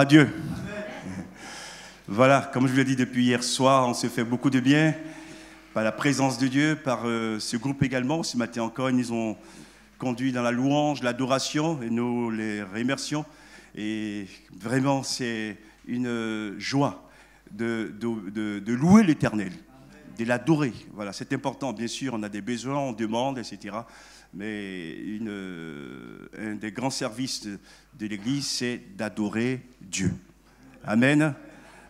à Dieu. Voilà, comme je vous l'ai dit depuis hier soir, on se fait beaucoup de bien par la présence de Dieu, par euh, ce groupe également. Ce matin encore, ils nous ont conduit dans la louange, l'adoration, et nous les remercions. Et vraiment, c'est une euh, joie de louer l'Éternel de l'adorer. Voilà, c'est important. Bien sûr, on a des besoins, on demande, etc. Mais une, euh, un des grands services de l'Église, c'est d'adorer Dieu. Amen.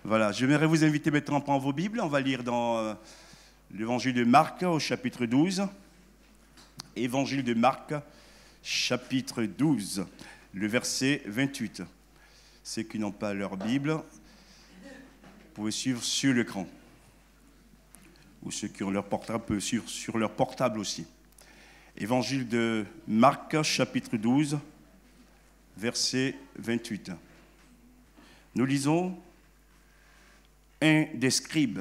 Voilà, j'aimerais vous inviter maintenant à prendre vos Bibles. On va lire dans euh, l'évangile de Marc au chapitre 12. Évangile de Marc, chapitre 12, le verset 28. Ceux qui n'ont pas leur Bible, vous pouvez suivre sur l'écran ou ceux qui ont leur portable sur leur portable aussi. Évangile de Marc, chapitre 12, verset 28. Nous lisons un des scribes,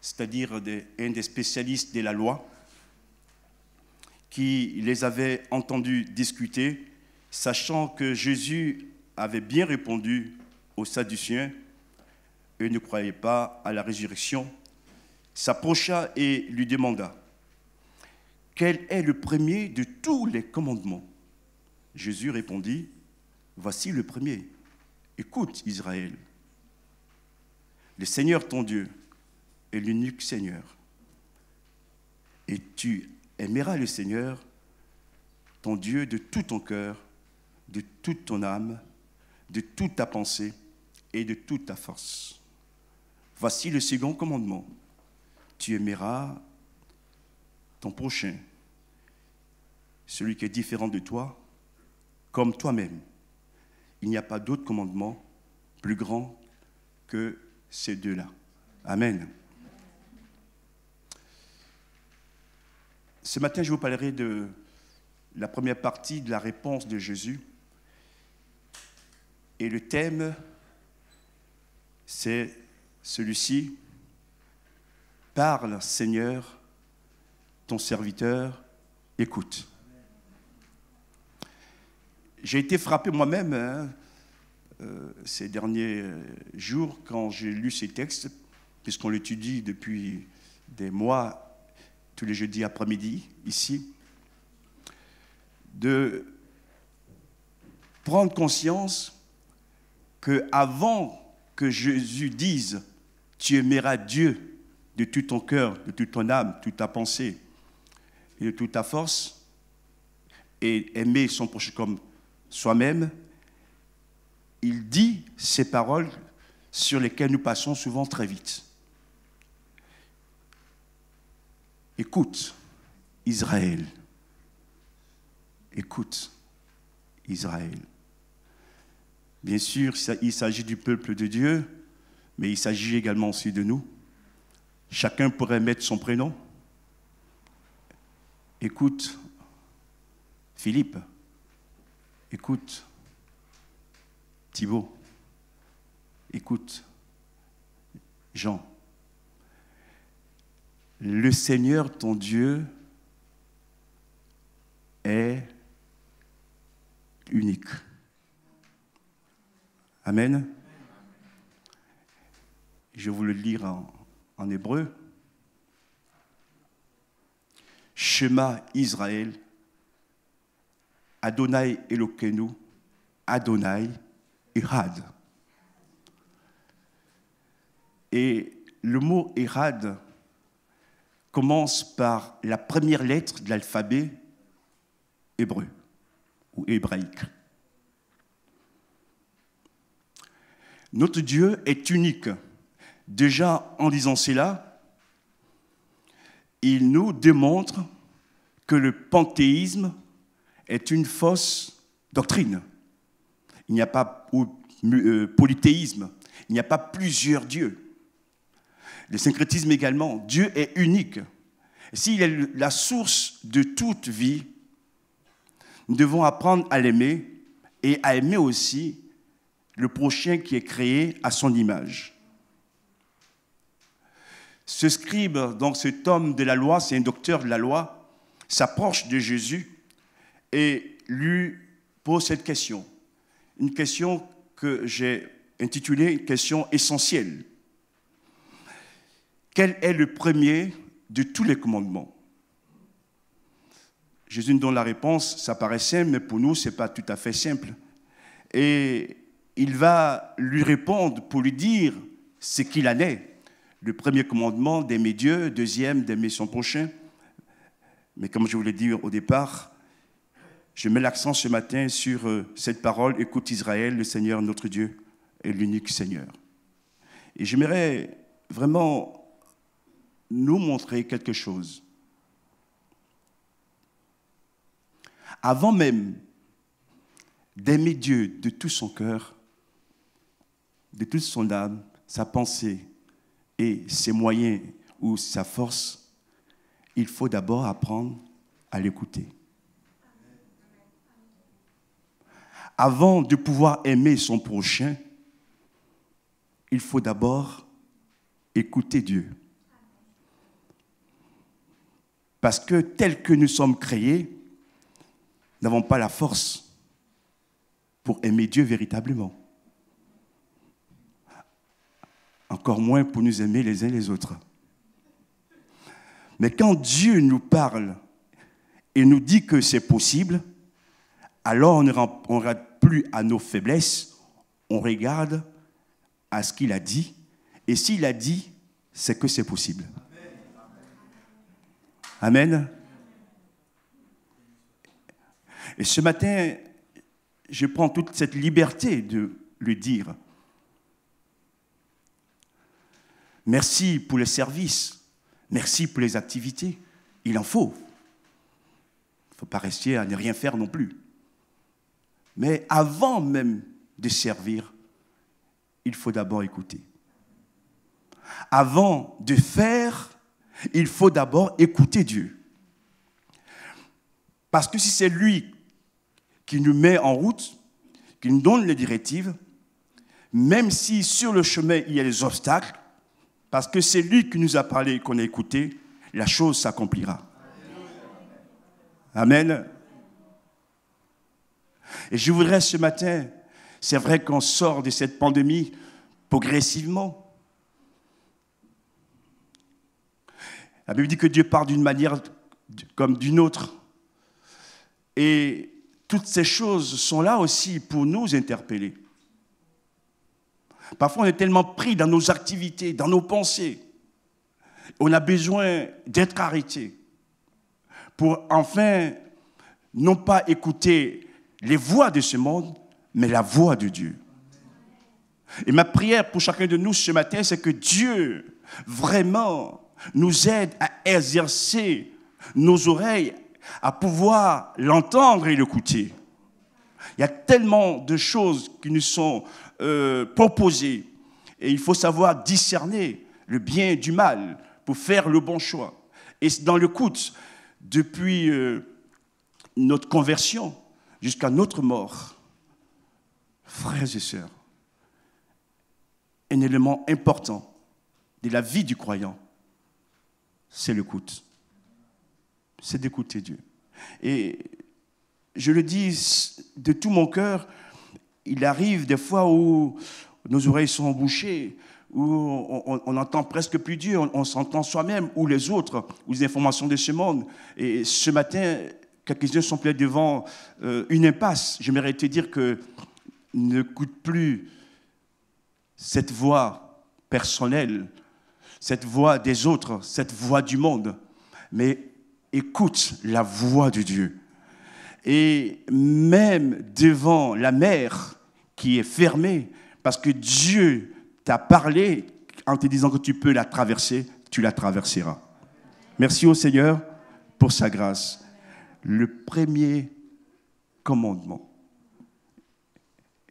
c'est-à-dire un des spécialistes de la loi, qui les avait entendus discuter, sachant que Jésus avait bien répondu aux Sadduciens et ne croyait pas à la résurrection s'approcha et lui demanda, Quel est le premier de tous les commandements Jésus répondit, Voici le premier. Écoute Israël. Le Seigneur ton Dieu est l'unique Seigneur. Et tu aimeras le Seigneur, ton Dieu, de tout ton cœur, de toute ton âme, de toute ta pensée et de toute ta force. Voici le second commandement tu aimeras ton prochain, celui qui est différent de toi, comme toi-même. Il n'y a pas d'autre commandement plus grand que ces deux-là. Amen. Ce matin, je vous parlerai de la première partie de la réponse de Jésus. Et le thème, c'est celui-ci, Parle, Seigneur, ton serviteur écoute. J'ai été frappé moi-même hein, euh, ces derniers jours quand j'ai lu ces textes, puisqu'on l'étudie depuis des mois, tous les jeudis après-midi, ici, de prendre conscience que avant que Jésus dise, tu aimeras Dieu de tout ton cœur, de toute ton âme, de toute ta pensée et de toute ta force, et aimer son prochain comme soi-même, il dit ces paroles sur lesquelles nous passons souvent très vite. Écoute, Israël. Écoute, Israël. Bien sûr, il s'agit du peuple de Dieu, mais il s'agit également aussi de nous. Chacun pourrait mettre son prénom. Écoute, Philippe. Écoute, Thibault. Écoute, Jean. Le Seigneur ton Dieu est unique. Amen. Je vous le lire en, en hébreu. Shema Israël, Adonai Elokenu, Adonai Ehad. Et le mot Ehad commence par la première lettre de l'alphabet hébreu ou hébraïque. Notre Dieu est unique. Déjà, en disant cela, il nous démontre que le panthéisme est une fausse doctrine. Il n'y a pas euh, polythéisme, il n'y a pas plusieurs dieux. Le syncrétisme également, Dieu est unique. S'il est la source de toute vie, nous devons apprendre à l'aimer et à aimer aussi le prochain qui est créé à son image. Ce scribe, donc cet homme de la loi, c'est un docteur de la loi, s'approche de Jésus et lui pose cette question. Une question que j'ai intitulée une question essentielle. Quel est le premier de tous les commandements Jésus nous donne la réponse, ça paraît simple, mais pour nous, ce n'est pas tout à fait simple. Et il va lui répondre pour lui dire ce qu'il en est. Le premier commandement, d'aimer Dieu, deuxième, d'aimer son prochain. Mais comme je voulais dire au départ, je mets l'accent ce matin sur euh, cette parole, écoute Israël, le Seigneur notre Dieu est l'unique Seigneur. Et j'aimerais vraiment nous montrer quelque chose. Avant même d'aimer Dieu de tout son cœur, de toute son âme, sa pensée, et ses moyens ou sa force, il faut d'abord apprendre à l'écouter. Avant de pouvoir aimer son prochain, il faut d'abord écouter Dieu. Parce que tel que nous sommes créés, nous n'avons pas la force pour aimer Dieu véritablement. encore moins pour nous aimer les uns les autres. Mais quand Dieu nous parle et nous dit que c'est possible, alors on ne regarde plus à nos faiblesses, on regarde à ce qu'il a dit. Et s'il a dit, c'est que c'est possible. Amen. Et ce matin, je prends toute cette liberté de le dire. Merci pour les services. Merci pour les activités. Il en faut. Il ne faut pas rester à ne rien faire non plus. Mais avant même de servir, il faut d'abord écouter. Avant de faire, il faut d'abord écouter Dieu. Parce que si c'est lui qui nous met en route, qui nous donne les directives, même si sur le chemin il y a des obstacles, parce que c'est lui qui nous a parlé, qu'on a écouté, la chose s'accomplira. Amen. Et je voudrais ce matin, c'est vrai qu'on sort de cette pandémie progressivement. La Bible dit que Dieu part d'une manière comme d'une autre. Et toutes ces choses sont là aussi pour nous interpeller. Parfois, on est tellement pris dans nos activités, dans nos pensées. On a besoin d'être arrêté pour enfin, non pas écouter les voix de ce monde, mais la voix de Dieu. Et ma prière pour chacun de nous ce matin, c'est que Dieu vraiment nous aide à exercer nos oreilles, à pouvoir l'entendre et l'écouter. Il y a tellement de choses qui nous sont euh, proposer... Et il faut savoir discerner le bien du mal pour faire le bon choix. Et dans le depuis euh, notre conversion jusqu'à notre mort, frères et sœurs, un élément important de la vie du croyant, c'est l'écoute. C'est d'écouter Dieu. Et je le dis de tout mon cœur, il arrive des fois où nos oreilles sont bouchées, où on, entend presque plus Dieu, on, s'entend soi-même ou les autres, ou les informations de ce monde. Et ce matin, quelques-uns sont peut devant euh, une impasse. J'aimerais te dire que coûte plus cette voix personnelle, cette voix des autres, cette voix du monde, mais écoute la voix de Dieu. Et même devant la mer qui est fermée, parce que Dieu t'a parlé en te disant que tu peux la traverser, tu la traverseras. Merci au Seigneur pour sa grâce. Le premier commandement.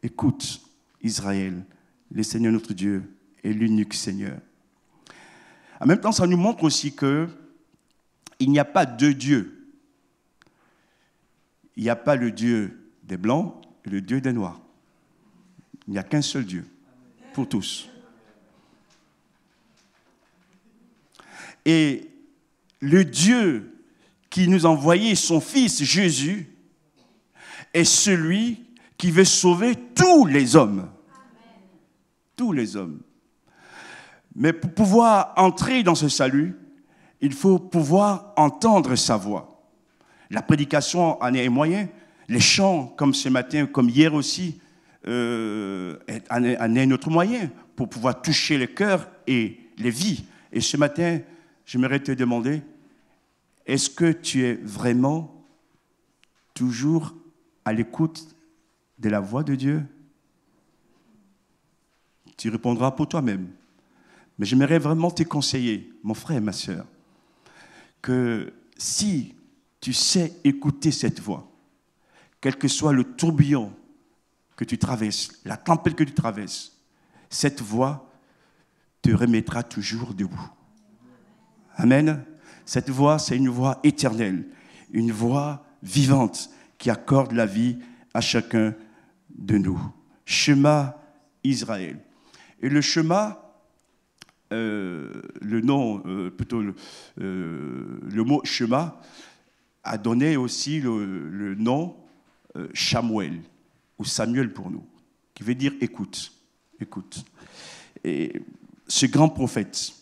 Écoute, Israël, le Seigneur notre Dieu est l'unique Seigneur. En même temps, ça nous montre aussi que il n'y a pas deux dieux il n'y a pas le Dieu des Blancs et le Dieu des Noirs. Il n'y a qu'un seul Dieu pour tous. Et le Dieu qui nous a envoyé son Fils Jésus est celui qui veut sauver tous les hommes. Tous les hommes. Mais pour pouvoir entrer dans ce salut, il faut pouvoir entendre sa voix. La prédication en est un moyen. Les chants, comme ce matin, comme hier aussi, euh, en est un autre moyen pour pouvoir toucher les cœurs et les vies. Et ce matin, j'aimerais te demander, est-ce que tu es vraiment toujours à l'écoute de la voix de Dieu Tu répondras pour toi-même. Mais j'aimerais vraiment te conseiller, mon frère et ma sœur, que si tu sais écouter cette voix, quel que soit le tourbillon que tu traverses, la tempête que tu traverses, cette voix te remettra toujours debout. Amen. Cette voix, c'est une voix éternelle, une voix vivante qui accorde la vie à chacun de nous. Chemin Israël. Et le chemin, euh, le nom, euh, plutôt euh, le, mot chemin a donné aussi le, nom euh, ou Samuel pour nous, qui veut dire écoute, écoute. Et ce grand prophète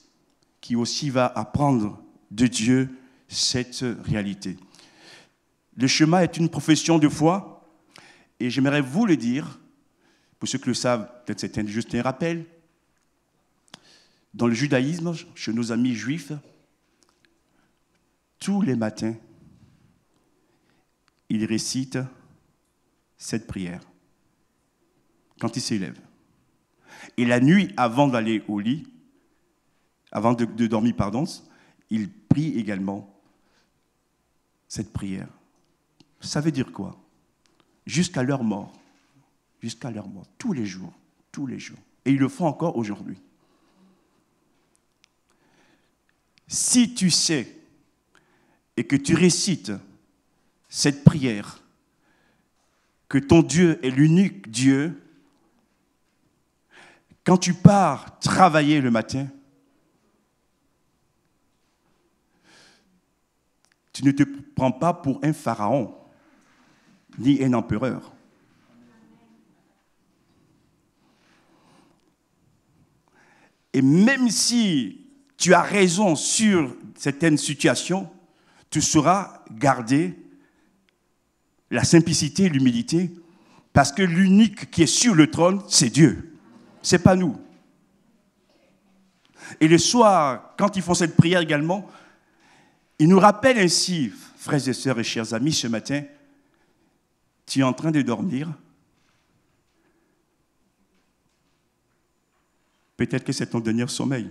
qui aussi va apprendre de Dieu cette réalité. Le chemin est une profession de foi, et j'aimerais vous le dire, pour ceux qui le savent, peut-être c'est juste un rappel. Dans le judaïsme, chez nos amis juifs, tous les matins, il récite cette prière quand il s'élève. Et la nuit, avant d'aller au lit, avant de, dormir, pardon, il prie également cette prière. Ça veut dire quoi Jusqu'à leur mort. Jusqu'à leur mort. Tous les jours. Tous les jours. Et ils le font encore aujourd'hui. Si tu sais et que tu récites cette prière, que ton Dieu est l'unique Dieu, quand tu pars travailler le matin, tu ne te prends pas pour un pharaon ni un empereur. Et même si tu as raison sur certaines situations, tu seras gardé la simplicité l'humilité, parce que l'unique qui est sur le trône, c'est Dieu. C'est pas nous. Et le soir, quand ils font cette prière également, ils nous rappellent ainsi, frères et sœurs et chers amis, ce matin, tu es en train de dormir. Peut-être que c'est ton dernier sommeil.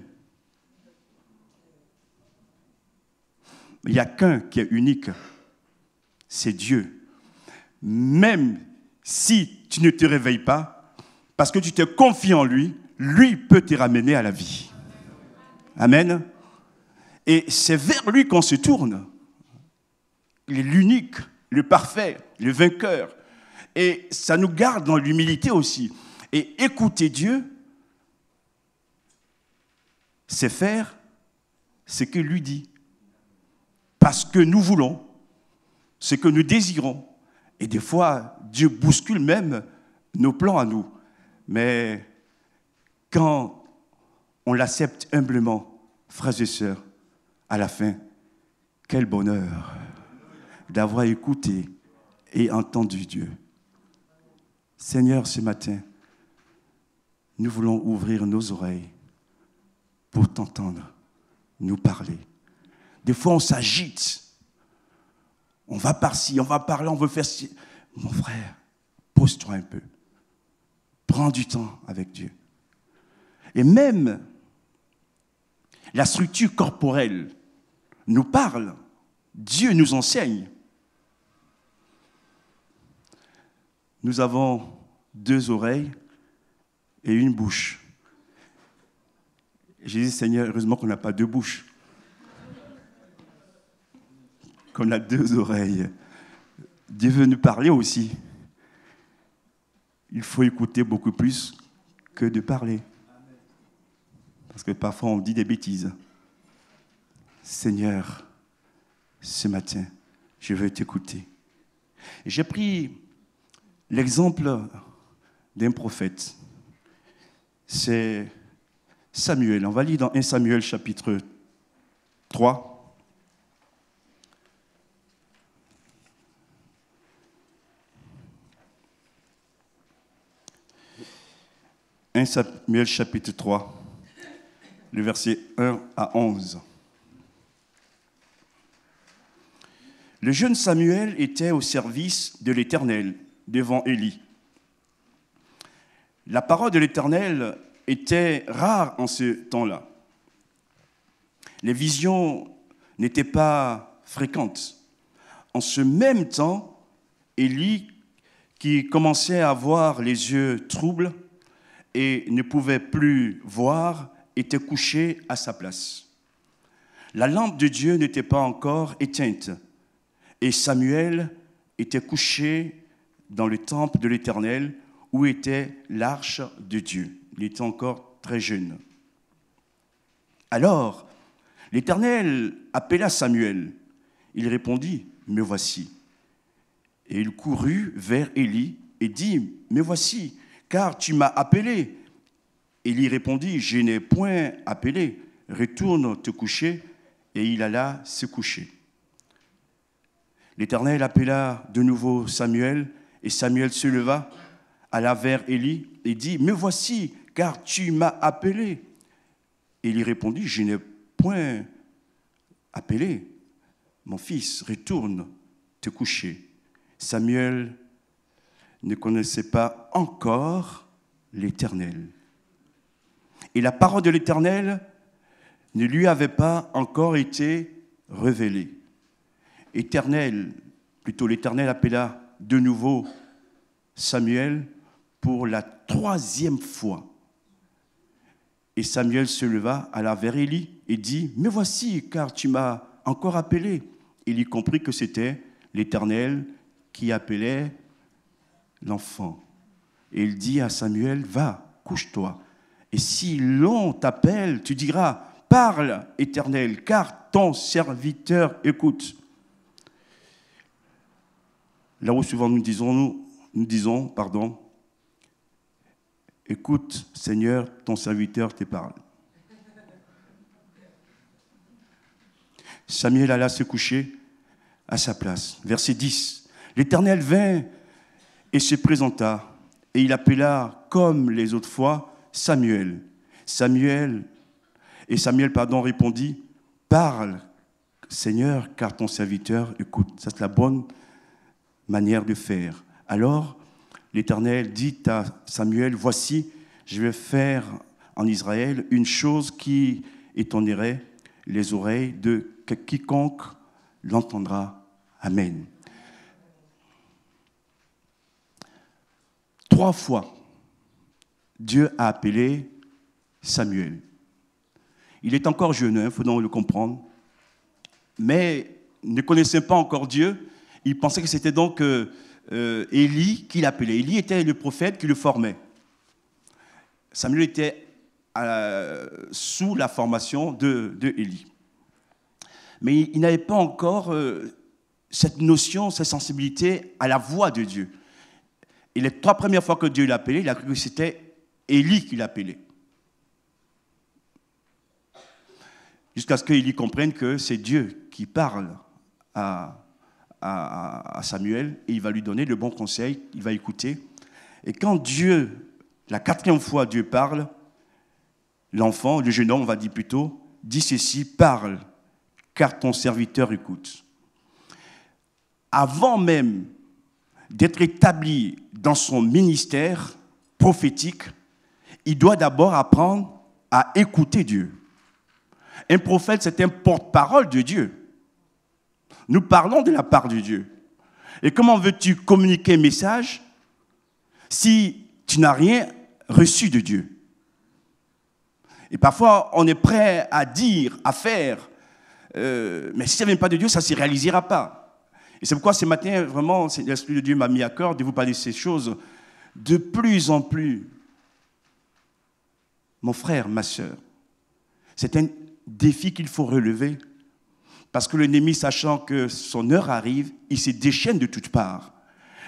Il n'y a qu'un qui est unique, c'est Dieu même si tu ne te réveilles pas, parce que tu te confies en lui, lui peut te ramener à la vie. Amen. Et c'est vers lui qu'on se tourne. Il est l'unique, le parfait, le vainqueur. Et ça nous garde dans l'humilité aussi. Et écouter Dieu, c'est faire ce que lui dit. Parce que nous voulons, ce que nous désirons, et des fois, Dieu bouscule même nos plans à nous. Mais quand on l'accepte humblement, frères et sœurs, à la fin, quel bonheur d'avoir écouté et entendu Dieu. Seigneur, ce matin, nous voulons ouvrir nos oreilles pour t'entendre, nous parler. Des fois, on s'agite on va par-ci, on va parler, on veut faire ci. Mon frère, pose-toi un peu. Prends du temps avec Dieu. Et même la structure corporelle nous parle. Dieu nous enseigne. Nous avons deux oreilles et une bouche. J'ai dit, Seigneur, heureusement qu'on n'a pas deux bouches qu'on a deux oreilles. Dieu veut nous parler aussi. Il faut écouter beaucoup plus que de parler. Parce que parfois on dit des bêtises. Seigneur, ce matin, je veux t'écouter. J'ai pris l'exemple d'un prophète. C'est Samuel. On va lire dans 1 Samuel chapitre 3, 1 Samuel chapitre 3, le verset 1 à 11. Le jeune Samuel était au service de l'Éternel devant Élie. La parole de l'Éternel était rare en ce temps-là. Les visions n'étaient pas fréquentes. En ce même temps, Élie, qui commençait à avoir les yeux troubles, et ne pouvait plus voir, était couché à sa place. La lampe de Dieu n'était pas encore éteinte, et Samuel était couché dans le temple de l'Éternel où était l'arche de Dieu. Il était encore très jeune. Alors, l'Éternel appela Samuel. Il répondit, Me voici. Et il courut vers Élie et dit, Me voici, car tu m'as appelé. Élie répondit, je n'ai point appelé, retourne te coucher. Et il alla se coucher. L'Éternel appela de nouveau Samuel, et Samuel se leva, alla vers Élie et dit, me voici, car tu m'as appelé. Élie répondit, je n'ai point appelé, mon fils, retourne te coucher. Samuel ne connaissait pas encore l'Éternel. Et la parole de l'Éternel ne lui avait pas encore été révélée. Éternel, plutôt l'Éternel appela de nouveau Samuel pour la troisième fois. Et Samuel se leva, alla vers Élie et dit, Mais voici, car tu m'as encore appelé. Il y comprit que c'était l'Éternel qui appelait l'enfant. Et il dit à Samuel, va, couche-toi. Et si l'on t'appelle, tu diras, parle, éternel, car ton serviteur écoute. Là où souvent nous disons, nous, nous disons, pardon, écoute, Seigneur, ton serviteur te parle. Samuel alla se coucher à sa place. Verset 10. L'Éternel vint et se présenta. Et il appela, comme les autres fois, Samuel. Samuel, et Samuel, pardon, répondit, parle, Seigneur, car ton serviteur écoute. Ça, c'est la bonne manière de faire. Alors, l'Éternel dit à Samuel, voici, je vais faire en Israël une chose qui étonnerait les oreilles de quiconque l'entendra. Amen. Trois fois, Dieu a appelé Samuel. Il est encore jeune, il hein, faut donc le comprendre. Mais ne connaissait pas encore Dieu. Il pensait que c'était donc euh, euh, Élie qui l'appelait. Élie était le prophète qui le formait. Samuel était euh, sous la formation de, Mais il, n'avait pas encore cette notion, cette sensibilité à la voix de Dieu. Et les trois premières fois que Dieu l'a appelé, il a cru que c'était Élie qui l'appelait. Jusqu'à ce qu'Élie comprenne que c'est Dieu qui parle à, Samuel et il va lui donner le bon conseil, il va écouter. Et quand Dieu, la quatrième fois Dieu parle, l'enfant, le jeune homme, on va dire plutôt, dit ceci, parle, car ton serviteur écoute. Avant même d'être établi dans son ministère prophétique, il doit d'abord apprendre à écouter Dieu. Un prophète, c'est un porte-parole de Dieu. Nous parlons de la part de Dieu. Et comment veux-tu communiquer un message si tu n'as rien reçu de Dieu Et parfois, on est prêt à dire, à faire, euh, mais si ça ne vient pas de Dieu, ça ne se réalisera pas. Et c'est pourquoi ce matin, vraiment, l'Esprit de Dieu m'a mis à cœur de vous parler de ces choses de plus en plus. Mon frère, ma sœur, c'est un défi qu'il faut relever. Parce que l'ennemi, sachant que son heure arrive, il se déchaîne de toutes parts.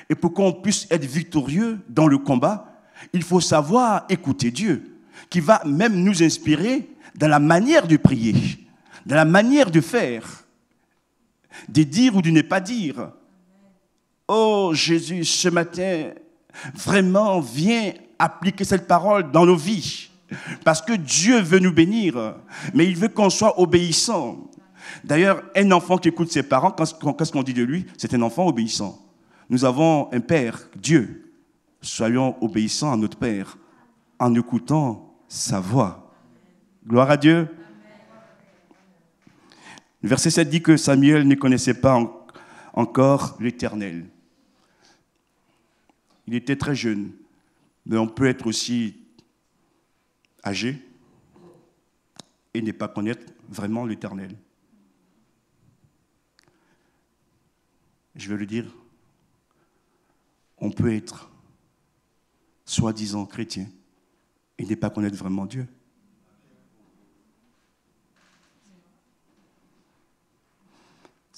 Et pour qu'on puisse être victorieux dans le combat, il faut savoir écouter Dieu, qui va même nous inspirer dans la manière de prier, dans la manière de faire de dire ou de ne pas dire. Oh Jésus, ce matin, vraiment, viens appliquer cette parole dans nos vies. Parce que Dieu veut nous bénir, mais il veut qu'on soit obéissant. D'ailleurs, un enfant qui écoute ses parents, qu'est-ce qu'on dit de lui C'est un enfant obéissant. Nous avons un Père, Dieu. Soyons obéissants à notre Père en écoutant sa voix. Gloire à Dieu. Le verset 7 dit que Samuel ne connaissait pas encore l'Éternel. Il était très jeune, mais on peut être aussi âgé et ne pas connaître vraiment l'Éternel. Je vais le dire, on peut être soi-disant chrétien et ne pas connaître vraiment Dieu.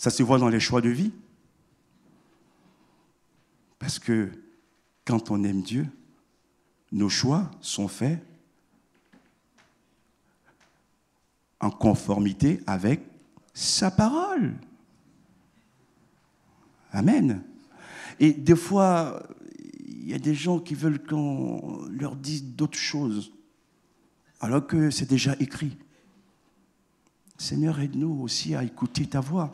Ça se voit dans les choix de vie. Parce que quand on aime Dieu, nos choix sont faits en conformité avec sa parole. Amen. Et des fois, il y a des gens qui veulent qu'on leur dise d'autres choses, alors que c'est déjà écrit. Seigneur, aide-nous aussi à écouter ta voix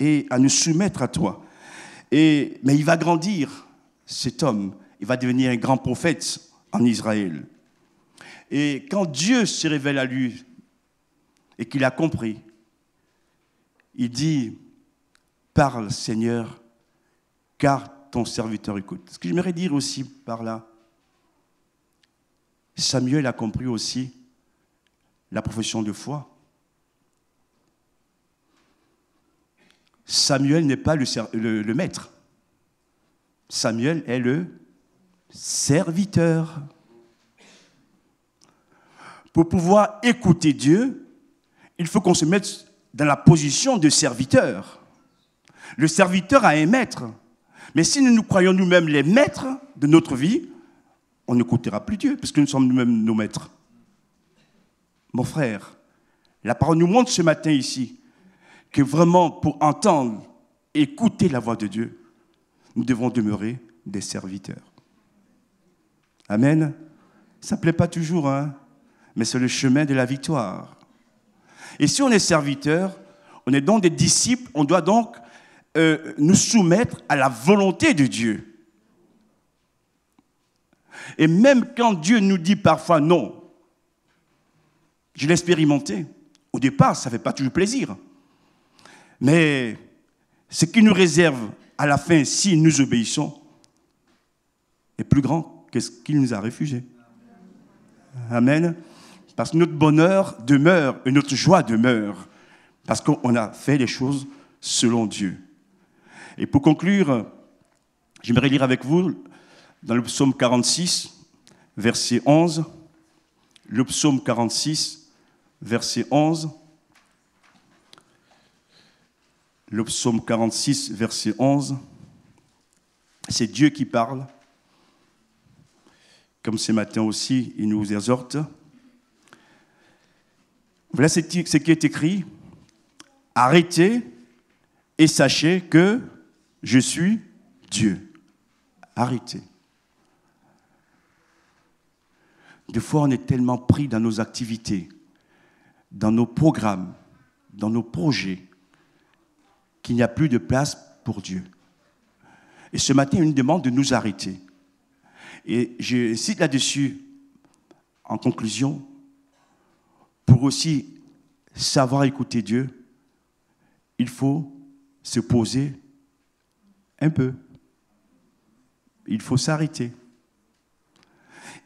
et à nous soumettre à toi. Et, mais il va grandir, cet homme. Il va devenir un grand prophète en Israël. Et quand Dieu se révèle à lui et qu'il a compris, il dit, parle Seigneur, car ton serviteur écoute. Ce que j'aimerais dire aussi par là, Samuel a compris aussi la profession de foi. Samuel n'est pas le, maître. Samuel est le serviteur. Pour pouvoir écouter Dieu, il faut qu'on se mette dans la position de serviteur. Le serviteur a un maître. Mais si nous nous croyons nous-mêmes les maîtres de notre vie, on n'écoutera plus Dieu, parce que nous sommes nous-mêmes nos maîtres. Mon frère, la parole nous montre ce matin ici que vraiment pour entendre, écouter la voix de Dieu, nous devons demeurer des serviteurs. Amen. Ça ne plaît pas toujours, hein, mais c'est le chemin de la victoire. Et si on est serviteur, on est donc des disciples, on doit donc euh, nous soumettre à la volonté de Dieu. Et même quand Dieu nous dit parfois non, je l'ai expérimenté. Au départ, ça ne fait pas toujours plaisir. Mais ce qui nous réserve à la fin, si nous obéissons, est plus grand que ce qu'il nous a refusé. Amen. Parce que notre bonheur demeure et notre joie demeure. Parce qu'on a fait les choses selon Dieu. Et pour conclure, j'aimerais lire avec vous dans le psaume 46, verset 11. Le psaume 46, verset 11 le psaume 46, verset 11. C'est Dieu qui parle, comme ce matin aussi, il nous exhorte. Voilà ce qui est écrit. Arrêtez et sachez que je suis Dieu. Arrêtez. Des fois, on est tellement pris dans nos activités, dans nos programmes, dans nos projets, qu'il n'y a plus de place pour Dieu. Et ce matin, il nous demande de nous arrêter. Et je cite là-dessus, en conclusion, pour aussi savoir écouter Dieu, il faut se poser un peu. Il faut s'arrêter.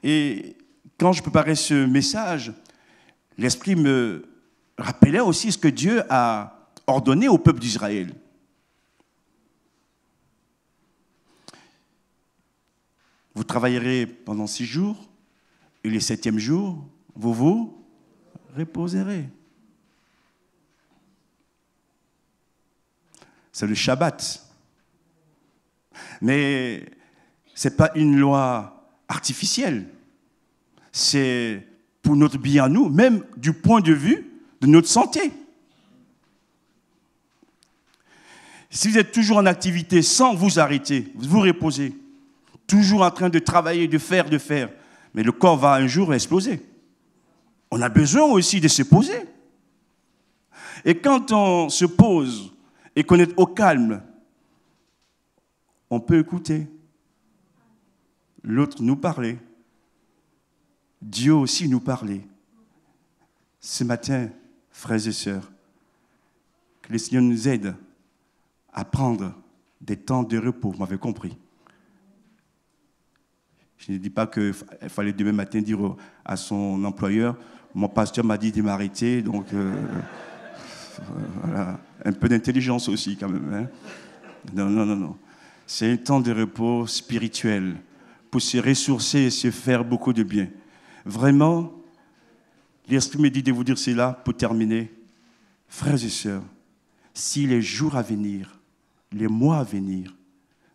Et quand je préparais ce message, l'Esprit me rappelait aussi ce que Dieu a ordonné au peuple d'Israël. Vous travaillerez pendant six jours, et le septième jour, vous vous reposerez. C'est le Shabbat. Mais ce n'est pas une loi artificielle. C'est pour notre bien à nous, même du point de vue de notre santé. Si vous êtes toujours en activité sans vous arrêter, vous vous reposer, toujours en train de travailler, de faire, de faire, mais le corps va un jour exploser. On a besoin aussi de se poser. Et quand on se pose et qu'on est au calme, on peut écouter l'autre nous parler. Dieu aussi nous parler. Ce matin, frères et sœurs, que les Seigneur nous aide à prendre des temps de repos, vous m'avez compris. Je ne dis pas qu'il fallait demain matin dire à son employeur, mon pasteur m'a dit de m'arrêter, donc euh, euh, voilà. un peu d'intelligence aussi quand même. Hein. Non, non, non, non. C'est un temps de repos spirituel pour se ressourcer et se faire beaucoup de bien. Vraiment, l'Esprit me dit de vous dire cela pour terminer. Frères et sœurs, si les jours à venir les mois à venir,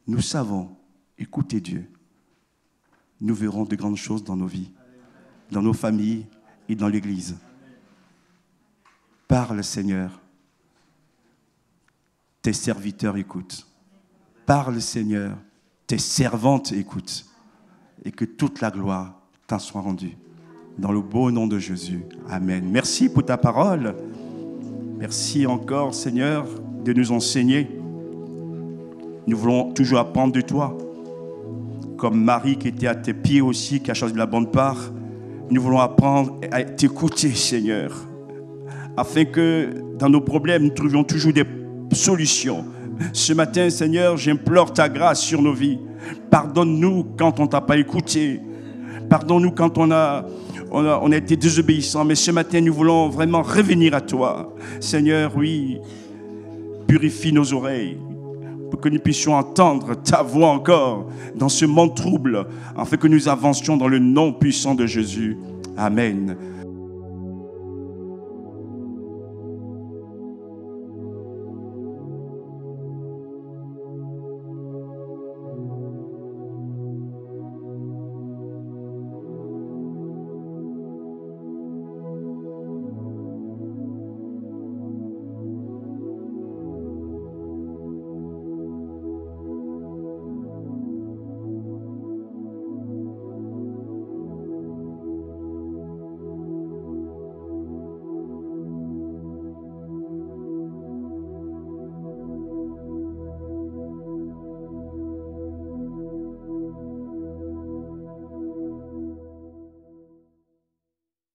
nous savons écouter Dieu. Nous verrons de grandes choses dans nos vies, dans nos familles et dans l'Église. Parle Seigneur. Tes serviteurs écoutent. Parle Seigneur. Tes servantes écoutent. Et que toute la gloire t'en soit rendue. Dans le beau nom de Jésus. Amen. Merci pour ta parole. Merci encore Seigneur de nous enseigner. Nous voulons toujours apprendre de toi. Comme Marie qui était à tes pieds aussi, qui a choisi de la bonne part, nous voulons apprendre à t'écouter, Seigneur, afin que dans nos problèmes, nous trouvions toujours des solutions. Ce matin, Seigneur, j'implore ta grâce sur nos vies. Pardonne-nous quand on t'a pas écouté. Pardonne-nous quand on a, on a, on a été désobéissant. Mais ce matin, nous voulons vraiment revenir à toi. Seigneur, oui, purifie nos oreilles, que nous puissions entendre ta voix encore dans ce monde trouble, afin que nous avancions dans le nom puissant de Jésus. Amen.